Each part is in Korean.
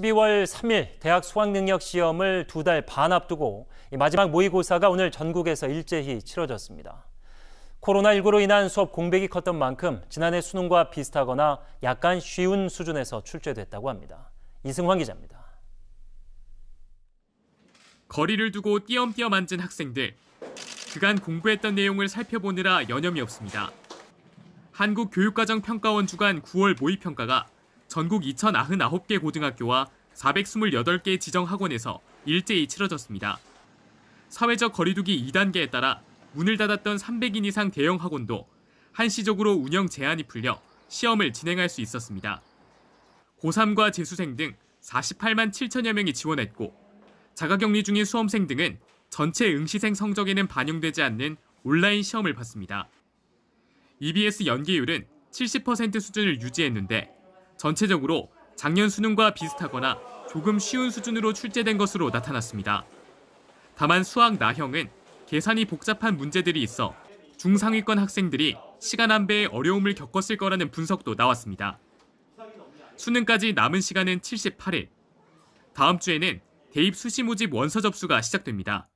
12월 3일 대학 수학능력시험을 두 달 반 앞두고 마지막 모의고사가 오늘 전국에서 일제히 치러졌습니다. 코로나19로 인한 수업 공백이 컸던 만큼 지난해 수능과 비슷하거나 약간 쉬운 수준에서 출제됐다고 합니다. 이승환 기자입니다. 거리를 두고 띄엄띄엄 앉은 학생들. 그간 공부했던 내용을 살펴보느라 여념이 없습니다. 한국교육과정평가원 주간 9월 모의평가가 전국 2,099개 고등학교와 428개 지정학원에서 일제히 치러졌습니다. 사회적 거리두기 2단계에 따라 문을 닫았던 300인 이상 대형 학원도 한시적으로 운영 제한이 풀려 시험을 진행할 수 있었습니다. 고3과 재수생 등 48만 7천여 명이 지원했고 자가격리 중인 수험생 등은 전체 응시생 성적에는 반영되지 않는 온라인 시험을 봤습니다. EBS 연계율은 70% 수준을 유지했는데 전체적으로 작년 수능과 비슷하거나 조금 쉬운 수준으로 출제된 것으로 나타났습니다. 다만 수학 나형은 계산이 복잡한 문제들이 있어 중상위권 학생들이 시간 안배에 어려움을 겪었을 거라는 분석도 나왔습니다. 수능까지 남은 시간은 78일. 다음 주에는 대입 수시 모집 원서 접수가 시작됩니다.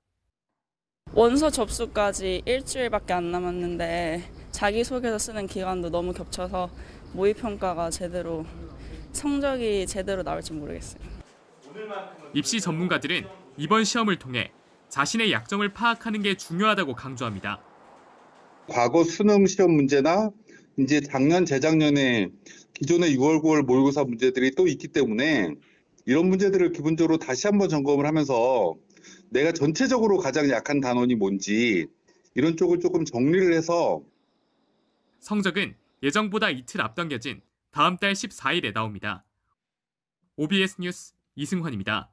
원서 접수까지 일주일밖에 안 남았는데 자기소개서 쓰는 기간도 너무 겹쳐서 모의평가가 제대로 성적이 제대로 나올지 모르겠어요. 입시 전문가들은 이번 시험을 통해 자신의 약점을 파악하는 게 중요하다고 강조합니다. 과거 수능 시험 문제나 이제 작년 재작년에 기존의 6월 9월 모의고사 문제들이 또 있기 때문에 이런 문제들을 기본적으로 다시 한번 점검을 하면서 내가 전체적으로 가장 약한 단원이 뭔지 이런 쪽을 조금 정리를 해서 성적은 예정보다 이틀 앞당겨진 다음 달 14일에 나옵니다. OBS 뉴스 이승환입니다.